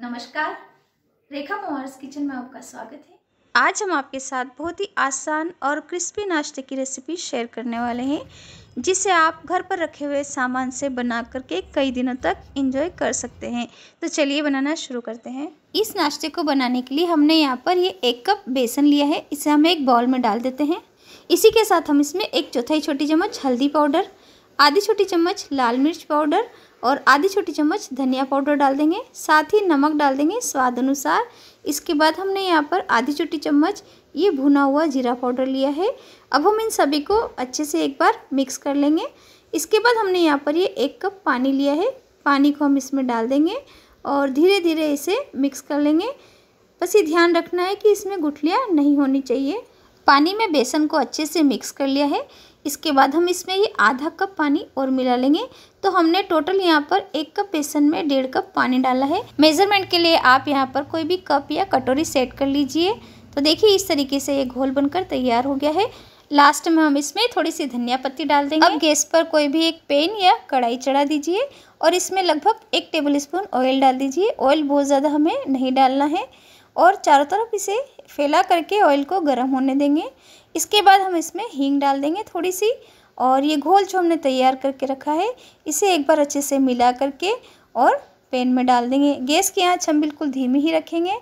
नमस्कार रेखा Mohr's kitchen में आपका स्वागत है आज हम आपके साथ बहुत ही आसान और क्रिस्पी नाश्ते की रेसिपी शेयर करने वाले हैं जिसे आप घर पर रखे हुए सामान से बना करके कई दिनों तक इंजॉय कर सकते हैं तो चलिए बनाना शुरू करते हैं इस नाश्ते को बनाने के लिए हमने यहाँ पर ये एक कप बेसन लिया है इसे हम एक बाउल में डाल देते हैं इसी के साथ हम इसमें एक चौथाई छोटी चम्मच हल्दी पाउडर आधी छोटी चम्मच लाल मिर्च पाउडर और आधी छोटी चम्मच धनिया पाउडर डाल देंगे साथ ही नमक डाल देंगे स्वाद अनुसार इसके बाद हमने यहाँ पर आधी छोटी चम्मच ये भुना हुआ जीरा पाउडर लिया है अब हम इन सभी को अच्छे से एक बार मिक्स कर लेंगे इसके बाद हमने यहाँ पर ये एक कप पानी लिया है पानी को हम इसमें डाल देंगे और धीरे धीरे इसे मिक्स कर लेंगे बस ये ध्यान रखना है कि इसमें गुठलियाँ नहीं होनी चाहिए पानी में बेसन को अच्छे से मिक्स कर लिया है इसके बाद हम इसमें ये आधा कप पानी और मिला लेंगे तो हमने टोटल यहाँ पर एक कप बेसन में डेढ़ कप पानी डाला है मेजरमेंट के लिए आप यहाँ पर कोई भी कप या कटोरी सेट कर लीजिए तो देखिए इस तरीके से ये घोल बनकर तैयार हो गया है लास्ट में हम इसमें थोड़ी सी धनिया पत्ती डाल देंगे अब गैस पर कोई भी एक पेन या कढ़ाई चढ़ा दीजिए और इसमें लगभग एक टेबल स्पून ऑयल डाल दीजिए ऑयल बहुत ज़्यादा हमें नहीं डालना है और चारों तरफ इसे फैला करके ऑयल को गर्म होने देंगे इसके बाद हम इसमें हींग डाल देंगे थोड़ी सी और ये घोल जो हमने तैयार करके रखा है इसे एक बार अच्छे से मिला करके और पैन में डाल देंगे गैस की आँच हम बिल्कुल धीमी ही रखेंगे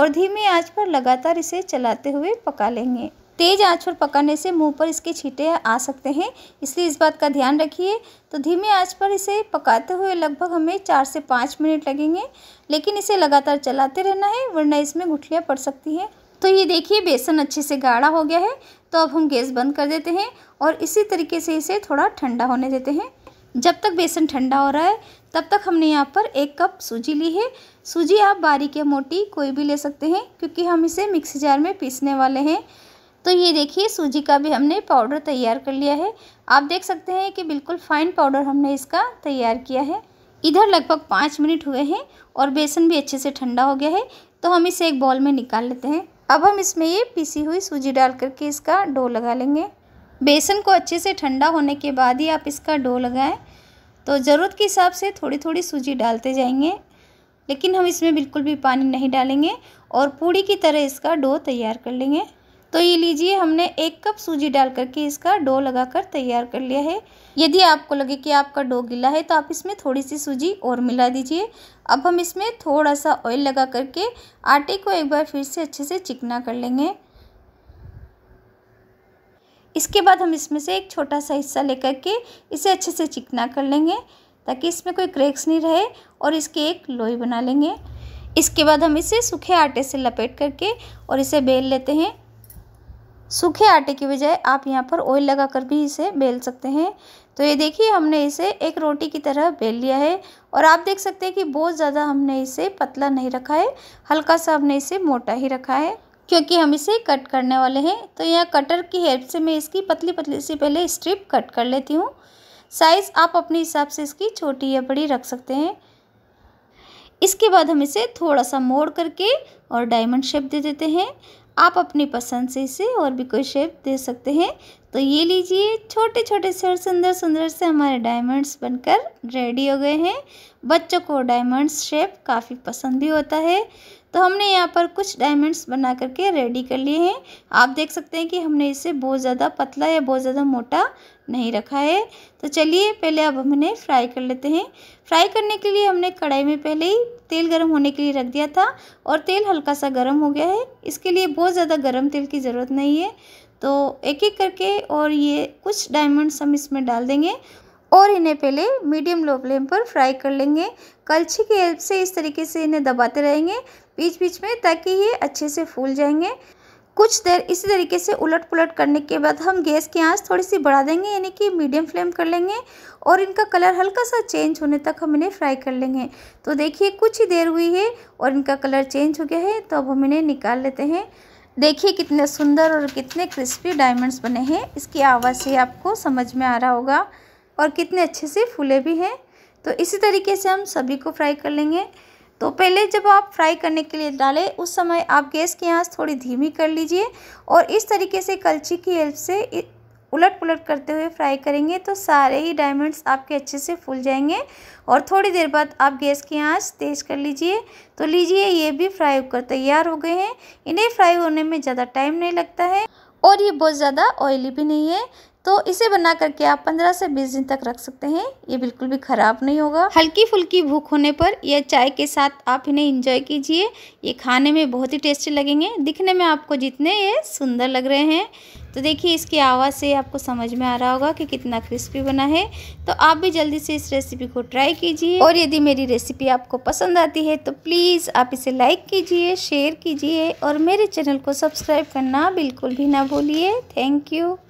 और धीमी आँच पर लगातार इसे चलाते हुए पका लेंगे तेज़ आंच पर पकाने से मुंह पर इसके छींटे आ सकते हैं इसलिए इस बात का ध्यान रखिए तो धीमे आंच पर इसे पकाते हुए लगभग हमें चार से पाँच मिनट लगेंगे लेकिन इसे लगातार चलाते रहना है वरना इसमें गुठलियाँ पड़ सकती हैं तो ये देखिए बेसन अच्छे से गाढ़ा हो गया है तो अब हम गैस बंद कर देते हैं और इसी तरीके से इसे थोड़ा ठंडा होने देते हैं जब तक बेसन ठंडा हो रहा है तब तक हमने यहाँ पर एक कप सूजी ली है सूजी आप बारीक या मोटी कोई भी ले सकते हैं क्योंकि हम इसे मिक्सी जार में पीसने वाले हैं तो ये देखिए सूजी का भी हमने पाउडर तैयार कर लिया है आप देख सकते हैं कि बिल्कुल फाइन पाउडर हमने इसका तैयार किया है इधर लगभग पाँच मिनट हुए हैं और बेसन भी अच्छे से ठंडा हो गया है तो हम इसे एक बॉल में निकाल लेते हैं अब हम इसमें ये पीसी हुई सूजी डाल करके इसका डो लगा लेंगे बेसन को अच्छे से ठंडा होने के बाद ही आप इसका डो लगाएं तो ज़रूरत के हिसाब से थोड़ी थोड़ी सूजी डालते जाएंगे लेकिन हम इसमें बिल्कुल भी पानी नहीं डालेंगे और पूड़ी की तरह इसका डो तैयार कर लेंगे तो ये लीजिए हमने एक कप सूजी डाल करके इसका डो लगा कर तैयार कर लिया है यदि आपको लगे कि आपका डो गीला है तो आप इसमें थोड़ी सी सूजी और मिला दीजिए अब हम इसमें थोड़ा सा ऑयल लगा करके आटे को एक बार फिर से अच्छे से चिकना कर लेंगे इसके बाद हम इसमें से एक छोटा सा हिस्सा लेकर के इसे अच्छे से चिकना कर लेंगे ताकि इसमें कोई क्रैक्स नहीं रहे और इसके एक लोई बना लेंगे इसके बाद हम इसे सूखे आटे से लपेट करके और इसे बेल लेते हैं सूखे आटे की बजाय आप यहाँ पर ऑयल लगा कर भी इसे बेल सकते हैं तो ये देखिए हमने इसे एक रोटी की तरह बेल लिया है और आप देख सकते हैं कि बहुत ज़्यादा हमने इसे पतला नहीं रखा है हल्का सा हमने इसे मोटा ही रखा है क्योंकि हम इसे कट करने वाले हैं तो यहाँ कटर की हेल्प से मैं इसकी पतली पतली से पहले स्ट्रिप कट कर लेती हूँ साइज़ आप अपने हिसाब से इसकी छोटी या बड़ी रख सकते हैं इसके बाद हम इसे थोड़ा सा मोड़ करके और डायमंड शेप दे देते हैं आप अपनी पसंद से इसे और भी कोई शेप दे सकते हैं तो ये लीजिए छोटे छोटे से और सुंदर सुंदर से हमारे डायमंड्स बनकर रेडी हो गए हैं बच्चों को डायमंड्स शेप काफ़ी पसंद भी होता है तो हमने यहाँ पर कुछ डायमंड्स बना करके रेडी कर लिए हैं आप देख सकते हैं कि हमने इसे बहुत ज़्यादा पतला या बहुत ज़्यादा मोटा नहीं रखा है तो चलिए पहले अब हम इन्हें फ्राई कर लेते हैं फ्राई करने के लिए हमने कढ़ाई में पहले ही तेल गर्म होने के लिए रख दिया था और तेल हल्का हल्का सा गर्म हो गया है इसके लिए बहुत ज़्यादा गर्म तेल की ज़रूरत नहीं है तो एक एक करके और ये कुछ डायमंड्स हम इसमें डाल देंगे और इन्हें पहले मीडियम लो फ्लेम पर फ्राई कर लेंगे कलछी की हेल्प से इस तरीके से इन्हें दबाते रहेंगे बीच बीच में ताकि ये अच्छे से फूल जाएंगे कुछ देर इसी तरीके से उलट पुलट करने के बाद हम गैस की आंच थोड़ी सी बढ़ा देंगे यानी कि मीडियम फ्लेम कर लेंगे और इनका कलर हल्का सा चेंज होने तक हम इन्हें फ्राई कर लेंगे तो देखिए कुछ ही देर हुई है और इनका कलर चेंज हो गया है तो अब हम इन्हें निकाल लेते हैं देखिए कितने सुंदर और कितने क्रिस्पी डायमंड्स बने हैं इसकी आवाज़ से आपको समझ में आ रहा होगा और कितने अच्छे से फूले भी हैं तो इसी तरीके से हम सभी को फ्राई कर लेंगे तो पहले जब आप फ्राई करने के लिए डालें उस समय आप गैस की आंच थोड़ी धीमी कर लीजिए और इस तरीके से कलची की हेल्प से उलट पुलट करते हुए फ्राई करेंगे तो सारे ही डायमंड्स आपके अच्छे से फूल जाएंगे और थोड़ी देर बाद आप गैस की आंच तेज़ कर लीजिए तो लीजिए ये भी फ्राई होकर तैयार हो गए हैं इन्हें फ्राई होने में ज़्यादा टाइम नहीं लगता है और ये बहुत ज़्यादा ऑयली भी नहीं है तो इसे बना करके आप 15 से 20 दिन तक रख सकते हैं ये बिल्कुल भी ख़राब नहीं होगा हल्की फुल्की भूख होने पर यह चाय के साथ आप इन्हें इंजॉय कीजिए ये खाने में बहुत ही टेस्टी लगेंगे दिखने में आपको जितने ये सुंदर लग रहे हैं तो देखिए इसकी आवाज़ से आपको समझ में आ रहा होगा कि कितना क्रिस्पी बना है तो आप भी जल्दी से इस रेसिपी को ट्राई कीजिए और यदि मेरी रेसिपी आपको पसंद आती है तो प्लीज़ आप इसे लाइक कीजिए शेयर कीजिए और मेरे चैनल को सब्सक्राइब करना बिल्कुल भी ना भूलिए थैंक यू